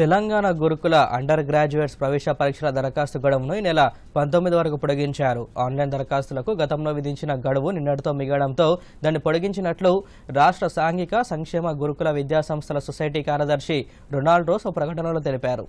తెలంగాణ గురుకుల under graduates ప్రవేశ పరీక్షల దరఖాస్తు గడువును ఈ నెల పంతొమ్మిది వరకు పొడిగించారు ఆన్లైన్ దరఖాస్తులకు గతంలో విధించిన గడువు నిన్నటితో మిగడంతో దాన్ని పొడిగించినట్లు రాష్ట్ర సాంఘిక సంక్షేమ గురుకుల విద్యాసంస్థల సొసైటీ కార్యదర్శి రొనాల్డోస్ ప్రకటనలో తెలిపారు